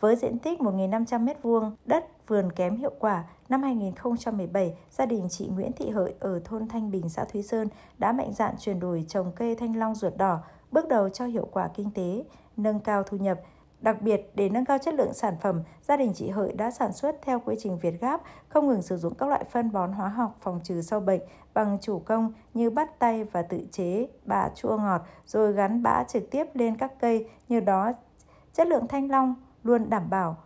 Với diện tích 1.500 m2, đất vườn kém hiệu quả, năm 2017, gia đình chị Nguyễn Thị Hợi ở thôn Thanh Bình, xã Thúy Sơn đã mạnh dạn chuyển đổi trồng cây thanh long ruột đỏ, bước đầu cho hiệu quả kinh tế, nâng cao thu nhập. Đặc biệt, để nâng cao chất lượng sản phẩm, gia đình chị Hợi đã sản xuất theo quy trình Việt Gáp, không ngừng sử dụng các loại phân bón hóa học phòng trừ sâu bệnh bằng chủ công như bắt tay và tự chế bã chua ngọt rồi gắn bã trực tiếp lên các cây, nhờ đó chất lượng thanh long luôn đảm bảo.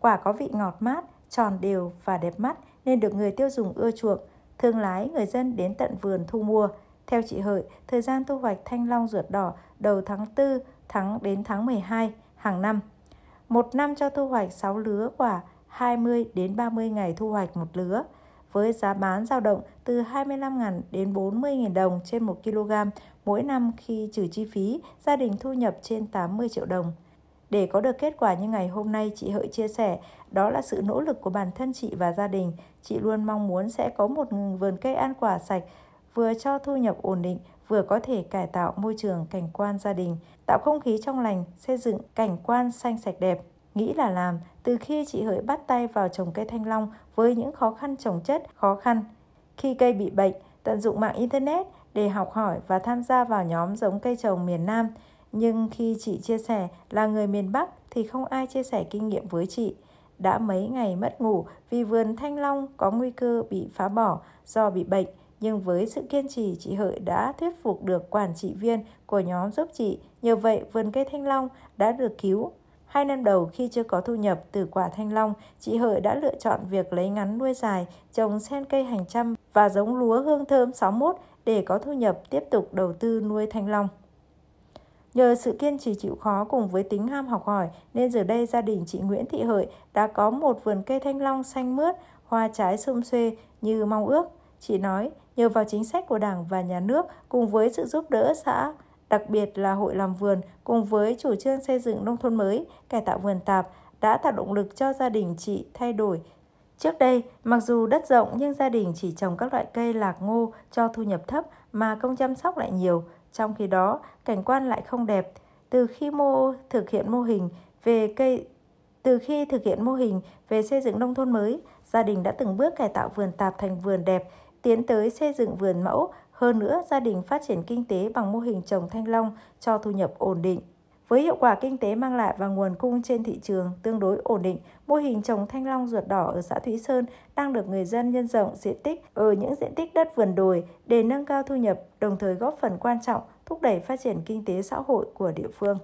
Quả có vị ngọt mát, tròn đều và đẹp mắt nên được người tiêu dùng ưa chuộng. Thương lái, người dân đến tận vườn thu mua. Theo chị Hợi, thời gian thu hoạch thanh long ruột đỏ đầu tháng 4, tháng đến tháng 12 hàng năm. Một năm cho thu hoạch 6 lứa quả, 20 đến 30 ngày thu hoạch một lứa với giá bán dao động từ 25.000 đến 40.000 đồng trên 1 kg mỗi năm khi trừ chi phí, gia đình thu nhập trên 80 triệu đồng. Để có được kết quả như ngày hôm nay, chị Hợi chia sẻ, đó là sự nỗ lực của bản thân chị và gia đình. Chị luôn mong muốn sẽ có một vườn cây ăn quả sạch, vừa cho thu nhập ổn định, vừa có thể cải tạo môi trường cảnh quan gia đình, tạo không khí trong lành, xây dựng cảnh quan xanh sạch đẹp. Nghĩ là làm, từ khi chị Hợi bắt tay vào trồng cây thanh long với những khó khăn trồng chất, khó khăn. Khi cây bị bệnh, tận dụng mạng Internet để học hỏi và tham gia vào nhóm giống cây trồng miền Nam – nhưng khi chị chia sẻ là người miền Bắc thì không ai chia sẻ kinh nghiệm với chị. Đã mấy ngày mất ngủ vì vườn thanh long có nguy cơ bị phá bỏ do bị bệnh, nhưng với sự kiên trì chị Hợi đã thuyết phục được quản trị viên của nhóm giúp chị, nhờ vậy vườn cây thanh long đã được cứu. Hai năm đầu khi chưa có thu nhập từ quả thanh long, chị Hợi đã lựa chọn việc lấy ngắn nuôi dài, trồng sen cây hành trăm và giống lúa hương thơm 61 để có thu nhập tiếp tục đầu tư nuôi thanh long. Nhờ sự kiên trì chịu khó cùng với tính ham học hỏi nên giờ đây gia đình chị Nguyễn Thị Hợi đã có một vườn cây thanh long xanh mướt, hoa trái xum xuê như mong ước. Chị nói, nhờ vào chính sách của Đảng và Nhà nước cùng với sự giúp đỡ xã, đặc biệt là hội làm vườn cùng với chủ trương xây dựng nông thôn mới, cải tạo vườn tạp đã tạo động lực cho gia đình chị thay đổi. Trước đây, mặc dù đất rộng nhưng gia đình chỉ trồng các loại cây lạc ngô cho thu nhập thấp mà không chăm sóc lại nhiều, trong khi đó cảnh quan lại không đẹp. Từ khi mô thực hiện mô hình về cây từ khi thực hiện mô hình về xây dựng nông thôn mới, gia đình đã từng bước cải tạo vườn tạp thành vườn đẹp, tiến tới xây dựng vườn mẫu, hơn nữa gia đình phát triển kinh tế bằng mô hình trồng thanh long cho thu nhập ổn định. Với hiệu quả kinh tế mang lại và nguồn cung trên thị trường tương đối ổn định, mô hình trồng thanh long ruột đỏ ở xã Thúy Sơn đang được người dân nhân rộng diện tích ở những diện tích đất vườn đồi để nâng cao thu nhập, đồng thời góp phần quan trọng thúc đẩy phát triển kinh tế xã hội của địa phương.